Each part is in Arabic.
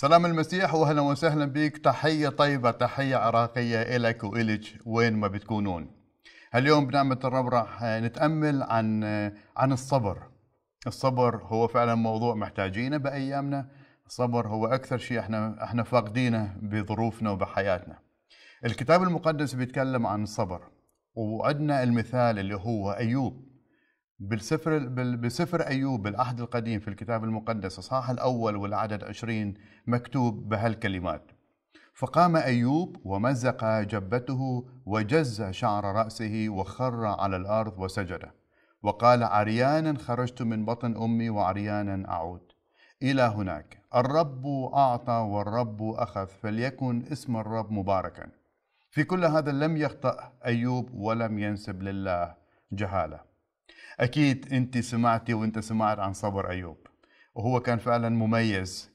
سلام المسيح واهلا وسهلا بك تحية طيبة تحية عراقية إلك وإلك وين ما بتكونون اليوم بنعمة الرب راح نتأمل عن عن الصبر الصبر هو فعلا موضوع محتاجينه بأيامنا الصبر هو أكثر شيء احنا احنا فاقدينه بظروفنا وبحياتنا الكتاب المقدس بيتكلم عن الصبر وعندنا المثال اللي هو أيوب بالسفر بسفر ايوب بالعهد القديم في الكتاب المقدس اصحاح الاول والعدد 20 مكتوب بهالكلمات فقام ايوب ومزق جبته وجز شعر راسه وخر على الارض وسجد وقال عريانا خرجت من بطن امي وعريانا اعود الى هناك الرب اعطى والرب اخذ فليكن اسم الرب مباركا في كل هذا لم يخطا ايوب ولم ينسب لله جهاله أكيد أنت سمعتي وأنت سمعت عن صبر أيوب وهو كان فعلا مميز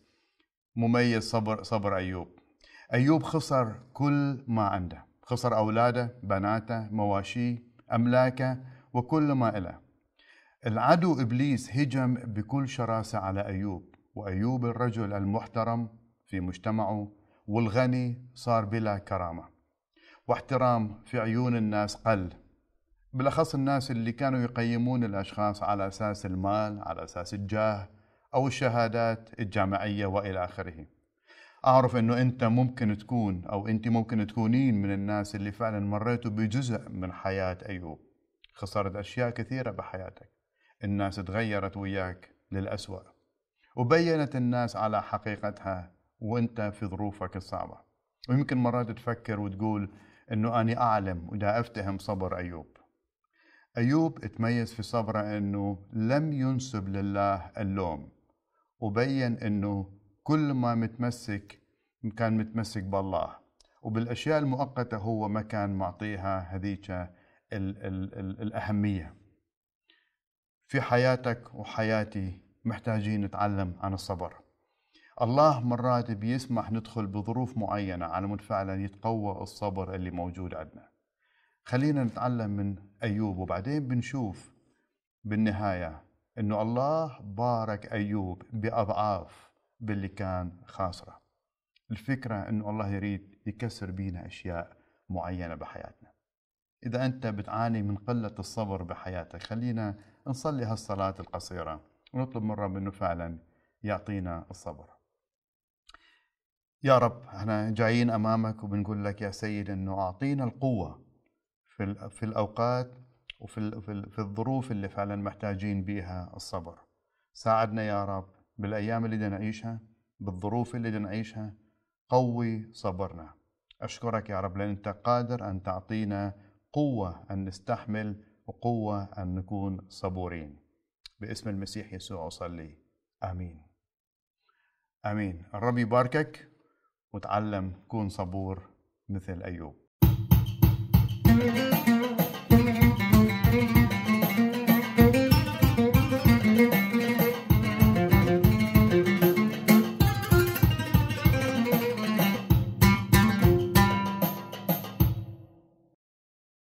مميز صبر صبر أيوب أيوب خسر كل ما عنده خسر أولاده بناته مواشيه أملاكه وكل ما إله العدو إبليس هجم بكل شراسة على أيوب وأيوب الرجل المحترم في مجتمعه والغني صار بلا كرامة واحترام في عيون الناس قل بالاخص الناس اللي كانوا يقيمون الاشخاص على اساس المال، على اساس الجاه او الشهادات الجامعيه والى اخره. اعرف انه انت ممكن تكون او انت ممكن تكونين من الناس اللي فعلا مريتوا بجزء من حياه ايوب. خسرت اشياء كثيره بحياتك. الناس تغيرت وياك للاسوأ. وبينت الناس على حقيقتها وانت في ظروفك الصعبه. ويمكن مرات تفكر وتقول انه اني اعلم ودا افتهم صبر ايوب. أيوب تميز في صبره أنه لم ينسب لله اللوم وبين أنه كل ما متمسك كان متمسك بالله وبالأشياء المؤقتة هو ما كان معطيها هذيك ال ال ال الأهمية في حياتك وحياتي محتاجين نتعلم عن الصبر الله مرات بيسمح ندخل بظروف معينة على فعلا يتقوى الصبر اللي موجود عندنا خلينا نتعلم من أيوب وبعدين بنشوف بالنهاية أنه الله بارك أيوب بأضعاف باللي كان خاسره الفكرة أنه الله يريد يكسر بينا أشياء معينة بحياتنا إذا أنت بتعاني من قلة الصبر بحياتك خلينا نصلي هالصلاة القصيرة ونطلب من رب أنه فعلا يعطينا الصبر يا رب احنا جايين أمامك وبنقول لك يا سيد أنه أعطينا القوة في في الاوقات وفي في الظروف اللي فعلا محتاجين بيها الصبر ساعدنا يا رب بالايام اللي بدنا نعيشها بالظروف اللي بدنا نعيشها قوي صبرنا اشكرك يا رب لان انت قادر ان تعطينا قوه ان نستحمل وقوه ان نكون صبورين باسم المسيح يسوع اصلي امين امين الرب يباركك وتعلم كون صبور مثل ايوب thank you